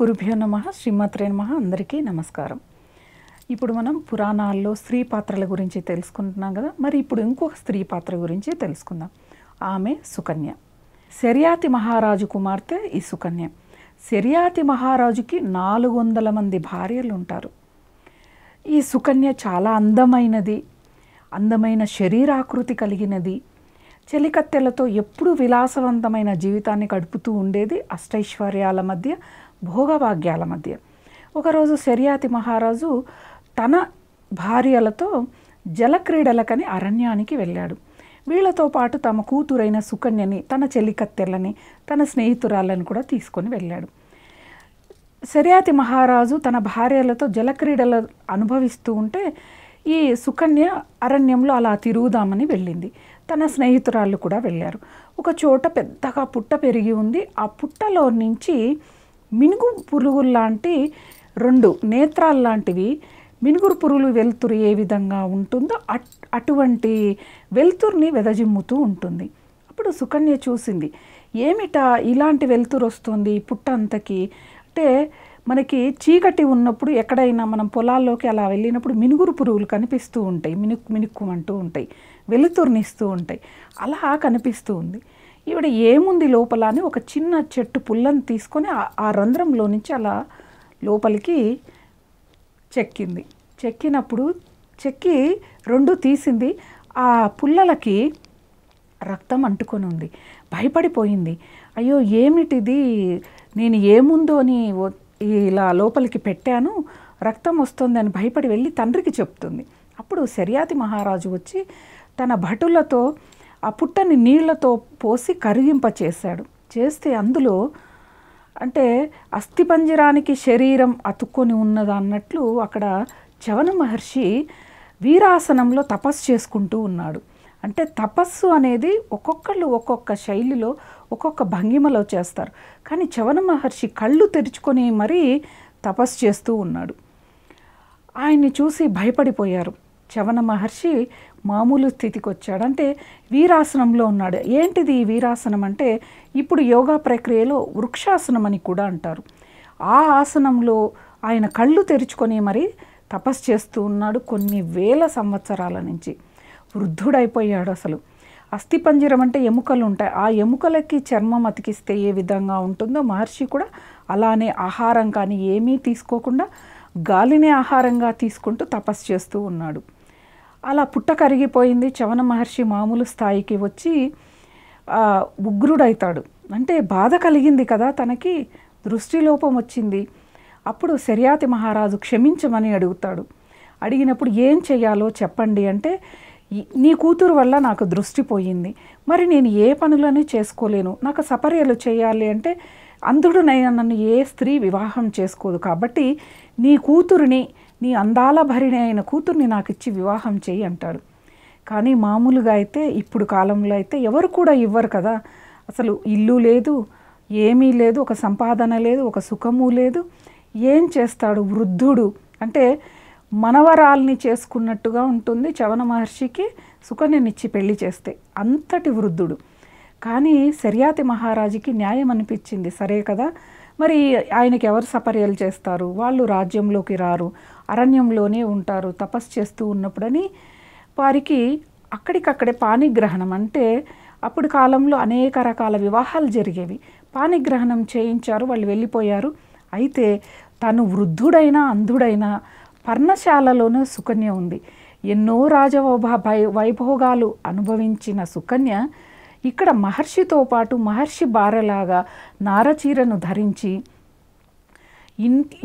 గురుభ్యో నమ శ్రీమాత్రే నమ అందరికీ నమస్కారం ఇప్పుడు మనం పురాణాల్లో స్త్రీ పాత్రల గురించి తెలుసుకుంటున్నాం కదా మరి ఇప్పుడు ఇంకొక స్త్రీ పాత్ర గురించి తెలుసుకుందాం ఆమె సుకన్య శర్యాతి మహారాజు కుమార్తె ఈ సుకన్య శర్యాతి మహారాజుకి నాలుగు వందల మంది భార్యలు ఉంటారు ఈ సుకన్య చాలా అందమైనది అందమైన శరీరాకృతి కలిగినది చెలికత్తెలతో ఎప్పుడూ విలాసవంతమైన జీవితాన్ని గడుపుతూ ఉండేది అష్టైశ్వర్యాల మధ్య భోగభాగ్యాల మధ్య ఒకరోజు శర్యాతి మహారాజు తన భార్యలతో జలక్రీడలకని అరణ్యానికి వెళ్ళాడు వీళ్లతో పాటు తమ కూతురైన సుకన్యని తన చెల్లికత్తెలని తన స్నేహితురాళ్ళని కూడా తీసుకొని వెళ్ళాడు శర్యాతి మహారాజు తన భార్యలతో జలక్రీడలు అనుభవిస్తూ ఉంటే ఈ సుకన్య అరణ్యంలో అలా తిరుగుదామని వెళ్ళింది తన స్నేహితురాళ్ళు కూడా వెళ్ళారు ఒక చోట పెద్దగా పుట్ట పెరిగి ఉంది ఆ పుట్టలో నుంచి మినుగు పురుగులు లాంటి రెండు నేత్రాలు లాంటివి మినుగురు పురుగులు వెలుతురు ఏ విధంగా ఉంటుందో అట్ అటువంటి వెలుతురుని వెదజిమ్ముతూ ఉంటుంది అప్పుడు సుకన్య చూసింది ఏమిటా ఇలాంటి వెలుతురు వస్తుంది పుట్టంతకి అంటే మనకి చీకటి ఉన్నప్పుడు ఎక్కడైనా మనం పొలాల్లోకి అలా వెళ్ళినప్పుడు మినుగురు పురుగులు కనిపిస్తూ ఉంటాయి మినుక్ మినుక్కుమంటూ ఉంటాయి వెలుతురునిస్తూ ఉంటాయి అలా కనిపిస్తూ ఉంది ఈవిడ ఏముంది లోపల అని ఒక చిన్న చెట్టు పుల్లని తీసుకొని ఆ రంధ్రంలో నుంచి అలా లోపలికి చెక్కింది చెక్కినప్పుడు చెక్కి రెండు తీసింది ఆ పుల్లలకి రక్తం అంటుకొని ఉంది భయపడిపోయింది అయ్యో ఏమిటిది నేను ఏముందో అని ఇలా లోపలికి పెట్టాను రక్తం వస్తుంది అని భయపడి వెళ్ళి తండ్రికి చెప్తుంది అప్పుడు శర్యాతి మహారాజు వచ్చి తన భటులతో ఆ పుట్టని నీళ్లతో పోసి కరిగింప చేశాడు చేస్తే అందులో అంటే అస్థిపంజరానికి శరీరం అతుక్కొని ఉన్నదన్నట్లు అన్నట్లు అక్కడ చవన మహర్షి వీరాసనంలో తపస్సు చేసుకుంటూ ఉన్నాడు అంటే తపస్సు అనేది ఒక్కొక్కళ్ళు ఒక్కొక్క శైలిలో ఒక్కొక్క భంగిమలో చేస్తారు కానీ చవన మహర్షి కళ్ళు తెరుచుకొని మరీ తపస్సు చేస్తూ ఉన్నాడు ఆయన్ని చూసి భయపడిపోయారు చవన మహర్షి మామూలు స్థితికి వచ్చాడు అంటే వీరాసనంలో ఉన్నాడు ఏంటిది ఈ వీరాసనం అంటే ఇప్పుడు యోగా ప్రక్రియలో వృక్షాసనం అని కూడా అంటారు ఆ ఆసనంలో ఆయన కళ్ళు తెరుచుకొని మరి తపస్సు చేస్తూ ఉన్నాడు కొన్ని వేల సంవత్సరాల నుంచి వృద్ధుడైపోయాడు అసలు అస్థిపంజరం అంటే ఎముకలు ఉంటాయి ఆ ఎముకలకి చర్మం అతికిస్తే ఏ విధంగా ఉంటుందో మహర్షి కూడా అలానే ఆహారం కానీ ఏమీ తీసుకోకుండా గాలిని ఆహారంగా తీసుకుంటూ తపస్సు చేస్తూ ఉన్నాడు అలా పుట్ట కరిగిపోయింది చవన మహర్షి మామూలు స్థాయికి వచ్చి ఉగ్రుడైతాడు అంటే బాధ కలిగింది కదా తనకి దృష్టిలోపం వచ్చింది అప్పుడు శర్యాతి మహారాజు క్షమించమని అడుగుతాడు అడిగినప్పుడు ఏం చేయాలో చెప్పండి అంటే నీ కూతురు వల్ల నాకు దృష్టి పోయింది మరి నేను ఏ పనులని చేసుకోలేను నాకు సపర్యలు చేయాలి అంటే అందుడునైనా నన్ను ఏ స్త్రీ వివాహం చేసుకోదు కాబట్టి నీ కూతురిని నీ అందాల భరిణి అయిన కూతుర్ని నాకు ఇచ్చి వివాహం చేయి అంటాడు కానీ మామూలుగా అయితే ఇప్పుడు కాలంలో అయితే ఎవరు కూడా ఇవ్వరు కదా అసలు ఇల్లు లేదు ఏమీ లేదు ఒక సంపాదన లేదు ఒక సుఖము లేదు ఏం చేస్తాడు వృద్ధుడు అంటే మనవరాల్ని చేసుకున్నట్టుగా ఉంటుంది చవన మహర్షికి సుకన్యనిచ్చి పెళ్లి చేస్తే అంతటి వృద్ధుడు కానీ శర్యాతి మహారాజుకి న్యాయం అనిపించింది సరే కదా మరి ఆయనకి ఎవరు సపర్యలు చేస్తారు వాళ్ళు రాజ్యంలోకి రారు అరణ్యంలోనే ఉంటారు తపస్సు చేస్తూ ఉన్నప్పుడని వారికి అక్కడికక్కడే పానిగ్రహణం అంటే అప్పుడు కాలంలో అనేక రకాల వివాహాలు జరిగేవి పానిగ్రహణం చేయించారు వాళ్ళు వెళ్ళిపోయారు అయితే తను వృద్ధుడైనా అంధుడైనా పర్ణశాలలోనూ సుకన్య ఉంది ఎన్నో రాజవోభ వైభోగాలు అనుభవించిన సుకన్య ఇక్కడ మహర్షితో పాటు మహర్షి బారలాగా నారచీరను ధరించి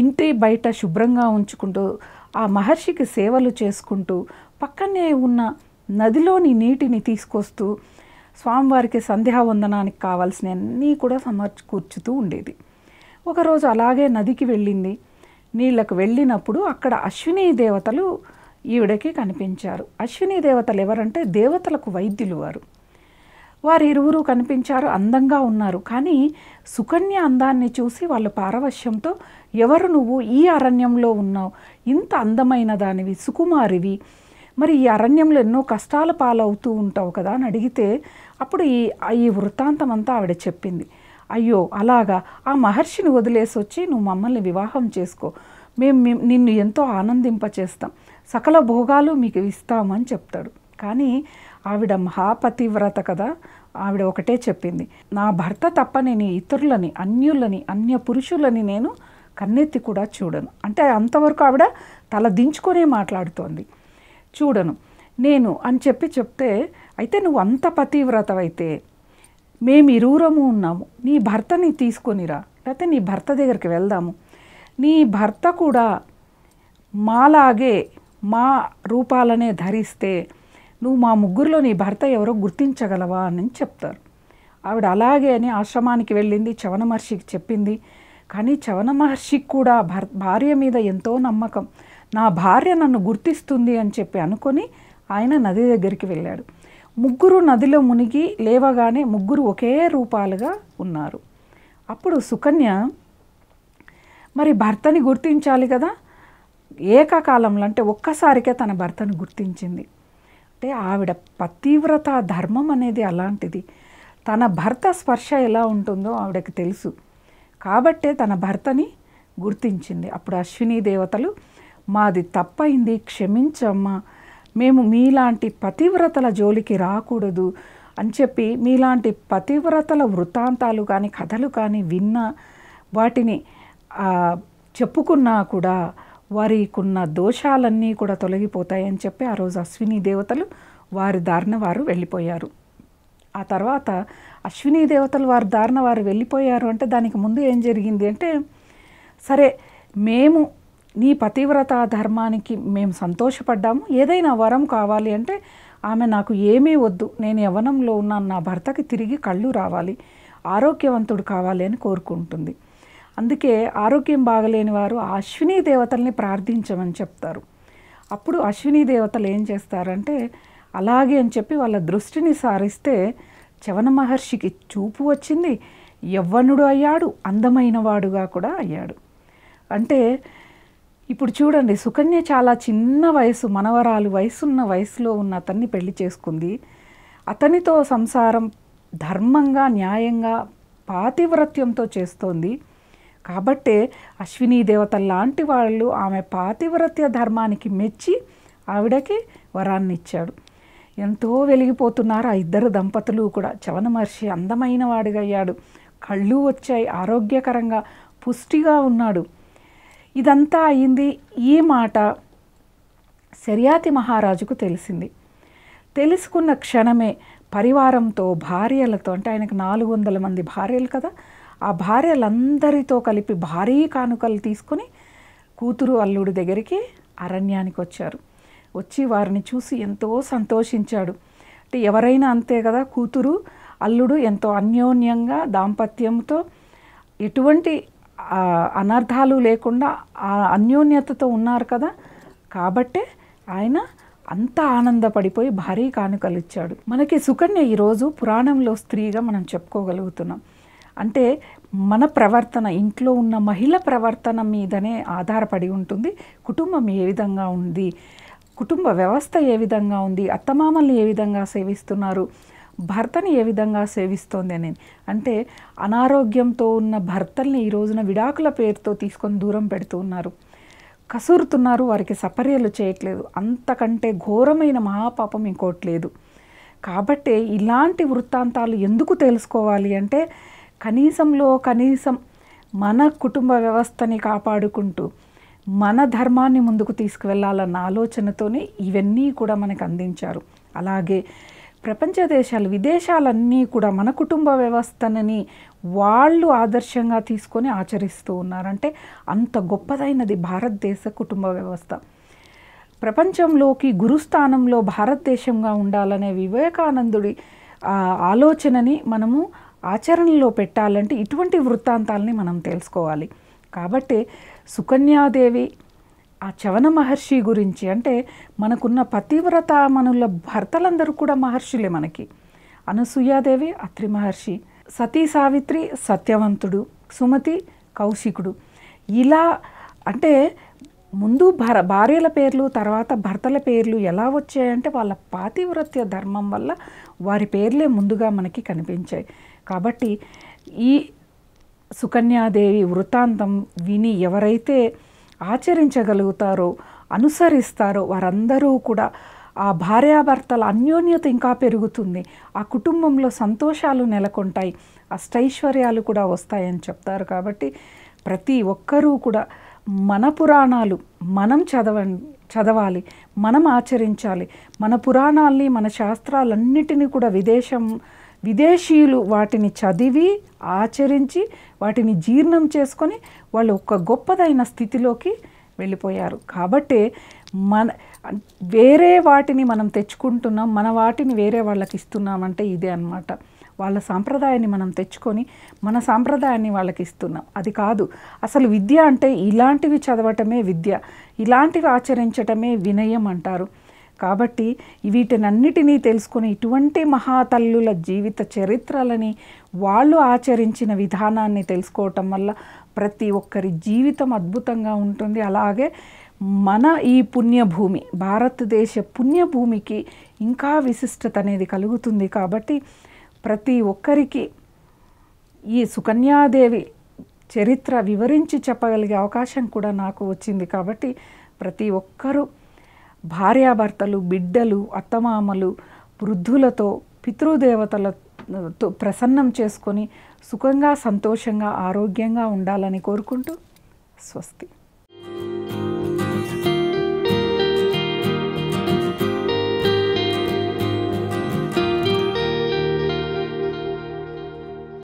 ఇంటి బయట శుభ్రంగా ఉంచుకుంటూ ఆ మహర్షికి సేవలు చేసుకుంటూ పక్కనే ఉన్న నదిలోని నీటిని తీసుకొస్తూ స్వామివారికి సంధ్యావందనానికి కావాల్సిన అన్నీ కూడా సమర్కూర్చుతూ ఉండేది ఒకరోజు అలాగే నదికి వెళ్ళింది నీళ్ళకు వెళ్ళినప్పుడు అక్కడ అశ్విని దేవతలు ఈవిడకి కనిపించారు అశ్విని దేవతలు ఎవరంటే దేవతలకు వైద్యులు వారు వారిరువురు కనిపించారు అందంగా ఉన్నారు కానీ సుకన్య అందాన్ని చూసి వాళ్ళు పారవశ్యంతో ఎవరు నువ్వు ఈ అరణ్యంలో ఉన్నావు ఇంత అందమైన దానివి సుకుమారివి మరి ఈ అరణ్యంలో ఎన్నో కష్టాల పాలవుతూ ఉంటావు కదా అని అడిగితే అప్పుడు ఈ ఈ వృత్తాంతం అంతా ఆవిడ చెప్పింది అయ్యో అలాగా ఆ మహర్షిని వదిలేసి వచ్చి నువ్వు మమ్మల్ని వివాహం చేసుకో మేము నిన్ను ఎంతో ఆనందింపచేస్తాం సకల భోగాలు మీకు ఇస్తామని చెప్తాడు కానీ ఆవిడ మహాపతివ్రత కదా ఆవిడ ఒకటే చెప్పింది నా భర్త తప్ప నేను ఇతరులని అన్యులని అన్య పురుషులని నేను కన్నెత్తి కూడా చూడను అంటే అంతవరకు ఆవిడ తల దించుకొనే మాట్లాడుతోంది చూడను నేను అని చెప్పి చెప్తే అయితే నువ్వు అంత పతివ్రతవైతే మేము ఇరువురము ఉన్నాము నీ భర్తని తీసుకొనిరా లేకపోతే నీ భర్త దగ్గరికి వెళ్దాము నీ భర్త కూడా మాలాగే మా రూపాలనే ధరిస్తే నువ్వు మా ముగ్గురులో నీ భర్త ఎవరో గుర్తించగలవా అని చెప్తారు ఆవిడ అలాగే అని ఆశ్రమానికి వెళ్ళింది చవన మహర్షికి చెప్పింది కానీ చవన మహర్షికి కూడా భార్య మీద ఎంతో నమ్మకం నా భార్య నన్ను గుర్తిస్తుంది అని చెప్పి అనుకొని ఆయన నది దగ్గరికి వెళ్ళాడు ముగ్గురు నదిలో మునిగి లేవగానే ముగ్గురు ఒకే రూపాలుగా ఉన్నారు అప్పుడు సుకన్య మరి భర్తని గుర్తించాలి కదా ఏకకాలంలో అంటే ఒక్కసారికే తన భర్తను గుర్తించింది అంటే ఆవిడ పతివ్రత ధర్మం అనేది అలాంటిది తన భర్త స్పర్శ ఎలా ఉంటుందో ఆవిడకి తెలుసు కాబట్టే తన భర్తని గుర్తించింది అప్పుడు అశ్విని దేవతలు మాది తప్పైంది క్షమించమ్మా మేము మీలాంటి పతివ్రతల జోలికి రాకూడదు అని చెప్పి మీలాంటి పతివ్రతల వృత్తాంతాలు కానీ కథలు కానీ విన్నా వాటిని చెప్పుకున్నా కూడా వారికున్న దోషాలన్నీ కూడా తొలగిపోతాయని చెప్పి ఆ రోజు అశ్విని దేవతలు వారి దారిన వారు వెళ్ళిపోయారు ఆ తర్వాత అశ్విని దేవతలు వారి దారిన వారు వెళ్ళిపోయారు అంటే దానికి ముందు ఏం జరిగింది అంటే సరే మేము నీ పతివ్రత ధర్మానికి మేము సంతోషపడ్డాము ఏదైనా వరం కావాలి అంటే ఆమె నాకు ఏమీ వద్దు నేను యవనంలో ఉన్నాను నా భర్తకి తిరిగి కళ్ళు రావాలి ఆరోగ్యవంతుడు కావాలి అని కోరుకుంటుంది అందుకే ఆరోగ్యం బాగలేని వారు అశ్విని దేవతల్ని ప్రార్థించమని చెప్తారు అప్పుడు అశ్విని దేవతలు ఏం చేస్తారంటే అలాగే అని చెప్పి వాళ్ళ దృష్టిని సారిస్తే చవన మహర్షికి చూపు వచ్చింది యవ్వనుడు అయ్యాడు అందమైన వాడుగా కూడా అయ్యాడు అంటే ఇప్పుడు చూడండి సుకన్య చాలా చిన్న వయసు మనవరాలు వయసున్న వయసులో ఉన్న అతన్ని పెళ్లి చేసుకుంది అతనితో సంసారం ధర్మంగా న్యాయంగా పాతివ్రత్యంతో చేస్తోంది కాబట్టే అశ్వినీ దేవత లాంటి వాళ్ళు ఆమె పాతివ్రత్య ధర్మానికి మెచ్చి ఆవిడకి వరాన్ని ఇచ్చాడు ఎంతో వెలిగిపోతున్నారు ఆ ఇద్దరు దంపతులు కూడా చవన మహర్షి అందమైన వాడిగయ్యాడు కళ్ళు వచ్చాయి ఆరోగ్యకరంగా పుష్టిగా ఉన్నాడు ఇదంతా అయింది ఈ మాట శర్యాతి మహారాజుకు తెలిసింది తెలుసుకున్న క్షణమే పరివారంతో భార్యలతో అంటే ఆయనకు నాలుగు వందల మంది భార్యలు కదా ఆ భార్యలందరితో కలిపి భారీ కానుకలు తీసుకొని కూతురు అల్లుడి దగ్గరికి అరణ్యానికి వచ్చారు వచ్చి వారిని చూసి ఎంతో సంతోషించాడు అంటే ఎవరైనా అంతే కదా కూతురు అల్లుడు ఎంతో అన్యోన్యంగా దాంపత్యంతో ఎటువంటి అనర్థాలు లేకుండా ఆ అన్యోన్యతతో ఉన్నారు కదా కాబట్టే ఆయన అంత ఆనందపడిపోయి భారీ కానుకలు ఇచ్చాడు మనకి సుకన్య ఈరోజు పురాణంలో స్త్రీగా మనం చెప్పుకోగలుగుతున్నాం అంటే మన ప్రవర్తన ఇంట్లో ఉన్న మహిళ ప్రవర్తన మీదనే ఆధారపడి ఉంటుంది కుటుంబం ఏ విధంగా ఉంది కుటుంబ వ్యవస్థ ఏ విధంగా ఉంది అత్తమామల్ని ఏ విధంగా సేవిస్తున్నారు భర్తని ఏ విధంగా సేవిస్తోంది అని అంటే అనారోగ్యంతో ఉన్న భర్తల్ని ఈ రోజున విడాకుల పేరుతో తీసుకొని దూరం పెడుతూ ఉన్నారు కసురుతున్నారు వారికి సపర్యలు చేయట్లేదు అంతకంటే ఘోరమైన మహాపాపం ఇంకోట్లేదు కాబట్టి ఇలాంటి వృత్తాంతాలు ఎందుకు తెలుసుకోవాలి అంటే కనీసంలో కనీసం మన కుటుంబ వ్యవస్థని కాపాడుకుంటూ మన ధర్మాన్ని ముందుకు తీసుకువెళ్ళాలన్న ఆలోచనతోనే ఇవన్నీ కూడా మనకు అందించారు అలాగే ప్రపంచ దేశాలు విదేశాలన్నీ కూడా మన కుటుంబ వ్యవస్థనని వాళ్ళు ఆదర్శంగా తీసుకొని ఆచరిస్తూ ఉన్నారంటే అంత గొప్పదైనది భారతదేశ కుటుంబ వ్యవస్థ ప్రపంచంలోకి గురుస్థానంలో భారతదేశంగా ఉండాలనే వివేకానందుడి ఆలోచనని మనము ఆచరణలో పెట్టాలంటే ఇటువంటి వృత్తాంతాలని మనం తెలుసుకోవాలి కాబట్టి సుకన్యాదేవి ఆ చవన మహర్షి గురించి అంటే మనకున్న పతివ్రత మనుల భర్తలందరూ కూడా మహర్షులే మనకి అనసూయాదేవి అత్రి మహర్షి సతీ సావిత్రి సత్యవంతుడు సుమతి కౌశికుడు ఇలా అంటే ముందు భర భార్యల పేర్లు తర్వాత భర్తల పేర్లు ఎలా వచ్చాయంటే వాళ్ళ పాతివ్రత్య ధర్మం వల్ల వారి పేర్లే ముందుగా మనకి కనిపించాయి కాబట్టి ఈ సుకన్యాదేవి వృత్తాంతం విని ఎవరైతే ఆచరించగలుగుతారో అనుసరిస్తారో వారందరూ కూడా ఆ భార్యాభర్తల అన్యోన్యత ఇంకా పెరుగుతుంది ఆ కుటుంబంలో సంతోషాలు నెలకొంటాయి అష్టైశ్వర్యాలు కూడా వస్తాయని చెప్తారు కాబట్టి ప్రతి ఒక్కరూ కూడా మన పురాణాలు మనం చదవ చదవాలి మనం ఆచరించాలి మన పురాణాల్ని మన శాస్త్రాలన్నిటినీ కూడా విదేశం విదేశీయులు వాటిని చదివి ఆచరించి వాటిని జీర్ణం చేసుకొని వాళ్ళు ఒక గొప్పదైన స్థితిలోకి వెళ్ళిపోయారు కాబట్టి మన వేరే వాటిని మనం తెచ్చుకుంటున్నాం మన వాటిని వేరే వాళ్ళకి ఇస్తున్నామంటే ఇదే అనమాట వాళ్ళ సాంప్రదాయాన్ని మనం తెచ్చుకొని మన సాంప్రదాయాన్ని వాళ్ళకి ఇస్తున్నాం అది కాదు అసలు విద్య అంటే ఇలాంటివి చదవటమే విద్య ఇలాంటివి ఆచరించటమే వినయం అంటారు కాబట్టి వీటినన్నిటినీ తెలుసుకుని ఇటువంటి మహాతల్లుల జీవిత చరిత్రలని వాళ్ళు ఆచరించిన విధానాన్ని తెలుసుకోవటం వల్ల ప్రతి ఒక్కరి జీవితం అద్భుతంగా ఉంటుంది అలాగే మన ఈ పుణ్యభూమి భారతదేశ పుణ్యభూమికి ఇంకా విశిష్టత అనేది కలుగుతుంది కాబట్టి ప్రతి ఒక్కరికి ఈ సుకన్యాదేవి చరిత్ర వివరించి చెప్పగలిగే అవకాశం కూడా నాకు వచ్చింది కాబట్టి ప్రతి ఒక్కరూ భార్యాభర్తలు బిడ్డలు అత్తమామలు వృద్ధులతో పితృదేవతలతో ప్రసన్నం చేసుకొని సుఖంగా సంతోషంగా ఆరోగ్యంగా ఉండాలని కోరుకుంటూ స్వస్తి